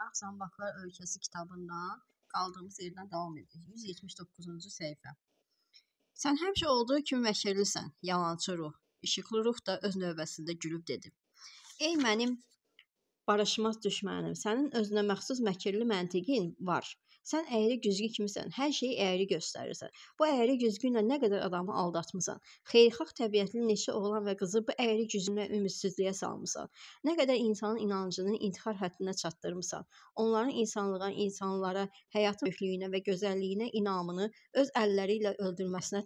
Baxsan Bakılar ölkəsi kitabından qaldığımız yerdən davam edirik. 179-cu səhifə. Sən həmişə olduğu kimi məşəllisən, yalançı ruh. İşıqlı ruh da öz növbəsində gülüb dedi. Ey mənim barışmaz düşmənim, sənin özünə məxsus məkirli məntiqin var. Sən əyri güzgü kimisən, hər şeyi əyri göstərirsən. Bu əyri güzgünlə nə qədər adamı aldatmısan. Xeyirxah təbiətli neçə oğlan və qızı bu əyri güzgünlə ümidsizliyə salmısan. Nə qədər insanın inancını intihar həddinə çatdırmısan. Onların insanlığa, insanlara, həyatın böyüklüyünə və gözəlliyinə inamını öz əlləri ilə öldürməsinə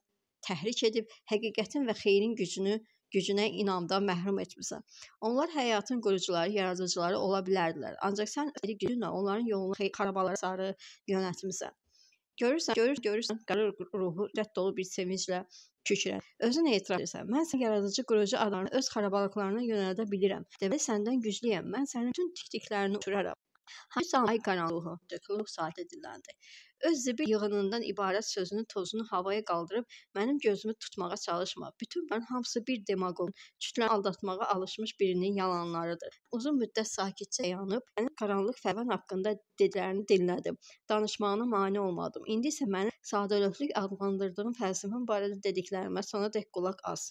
təhrik edib həqiqətin və xeyrin gücünü gücünə inamdan məhrum etmisən. Onlar həyatın qurucuları, yaradıcıları ola bilərdilər. Ancaq sən əli gücünlə onların yolunu xarabalara sarı yönəltmisən. Görürsən, görür, görürsən, qarır ruhu rədd dolu bir sevinclə kükrər. Özün etiraf edirsən, mən sən yaradıcı qurucu adamı öz xarabalıqlarına yönəldə bilirəm. Demək səndən güclüyəm, mən sənin bütün tiktiklərini uçurarəm. Hangi sanay qaranlığı, dökülüb saatə dilləndi. Öz zibil yığınından ibarət sözünü tozunu havaya qaldırıb mənim gözümü tutmağa çalışma. Bütün bunların hamısı bir demaqon, kütləni aldatmağa alışmış birinin yalanlarıdır. Uzun müddət sakitcə dayanıb mənim qaranlıq fəvən haqqında dediklərini dinlədim. Danışmağına mane olmadım. İndi isə məni sadəlövhlük adlandırdığın fəlsəfəm barədə dediklərimə sonadək qulaq as.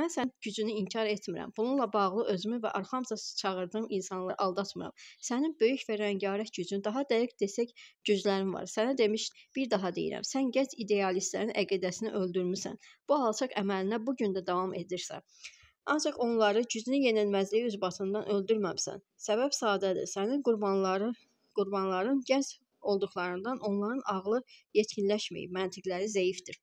Mən sənin gücünü inkar etmirəm. Bununla bağlı özümü və arxamca çağırdığım insanları aldatmıram. Sənin böyük və rəngarəng gücün, daha dəqiq desək, güclərin var. Sənə demiş, bir daha deyirəm, sən gec idealistlərin əqidəsini öldürmüsən. Bu alçaq əməlinə bu gün də davam edirsən. Ancaq onları gücünü yenilməzliyi üzbatından öldürməmsən. Səbəb sadədir. Sənin qurbanları, qurbanların gənc olduqlarından onların ağlı yetkinləşməyib, məntiqləri zəifdir.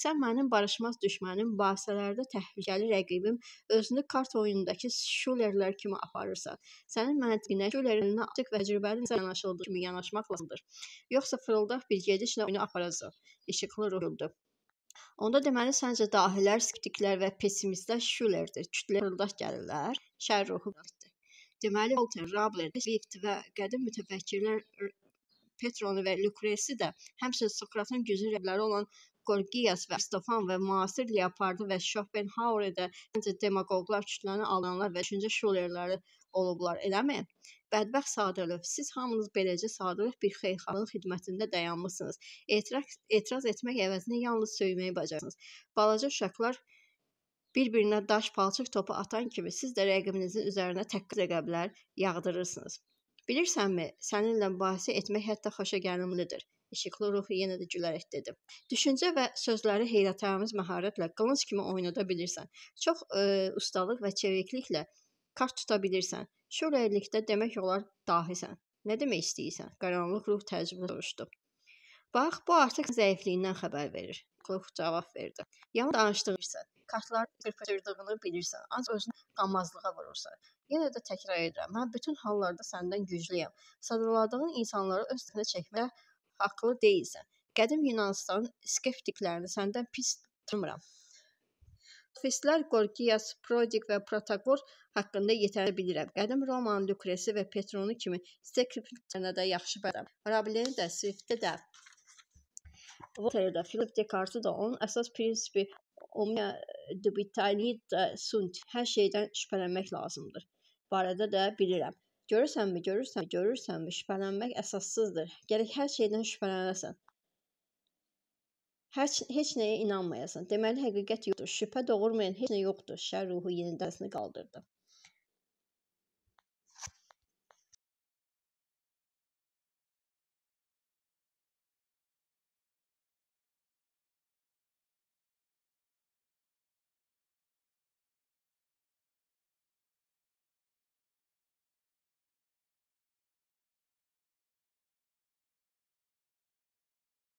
Sən mənim barışmaz düşmənim, mübahisələrdə təhlükəli rəqibim, özünü kart oyunundakı şulerlər kimi aparırsan. Sənin məntiqinə şulerlərinə artıq və təcrübəli insan yanaşıldığı kimi yanaşmaq lazımdır. Yoxsa fırıldaq bir gedişlə oyunu aparacaq. İşıqlı ruhludur. Onda deməli səncə dahilər, skeptiklər və pessimistlər şulerdir. Kütləyə fırıldaq gəlirlər. Şər ruhu bitdi. Deməli Walter, Rabler, Swift və qədim mütəfəkkirlər Petronu və Lukresi də həmçinin Sokratın güclü rəqibləri olan Gorgias və Stefan və müasir Leopardı və Schopenhauer-də məncə demaqoqlar kütləni alanlar və düşüncə şulerləri olublar, eləmi? Bədbəxt Sadəlöv, siz hamınız beləcə Sadəlöv bir xeyirxahın xidmətində dayanmısınız. Etiraz, etiraz etmək əvəzinə yalnız söyməyi bacarırsınız. Balaca uşaqlar bir-birinə daş palçıq topu atan kimi siz də rəqibinizin üzərinə təqdir rəqəblər yağdırırsınız. Bilirsənmi, səninlə mübahisə etmək hətta xoşagəlməlidir. İşıqlı ruh yenə də gülərək dedi. Düşüncə və sözləri heyrətamiz məharətlə qılınc kimi oynada bilirsən. Çox e, ustalıq və çevikliklə kart tuta bilirsən. Şurəylikdə demək olar dahisən. Nə demək istəyirsən? Qaranlıq ruh təəccüblə soruşdu. Bax, bu artıq zəifliyindən xəbər verir. Klov cavab verdi. Yaman danışdırırsan, kartları qırpırdığını bilirsən, ancaq özünü qamazlığa vurursan. Yenə də təkrar edirəm, mən bütün hallarda səndən güclüyəm. Sadaladığın insanları öz tərəfinə çəkməyə haqlı deyilsən. Qədim Yunanıstanın skeptiklərini səndən pis tanımıram. Sofistlər Gorgias, Prodik və Protagor haqqında yetərli bilirəm. Qədim Romanın Lukresi və Petronu kimi skeptiklərinə də yaxşı bələm. Rabelini də, Swift-də də. Voltaire də, Philip Descartes da onun əsas prinsipi omnia dubitani sunt hər şeydən şübhələnmək lazımdır. Barədə də bilirəm. Görürsənmi, görürsənmi, görürsənmi, şübhələnmək əsassızdır. Gərək hər şeydən şübhələnəsən. Heç, heç nəyə inanmayasan. Deməli həqiqət yoxdur. Şübhə doğurmayan heç nə yoxdur. Şər ruhu yenidən səsini qaldırdı.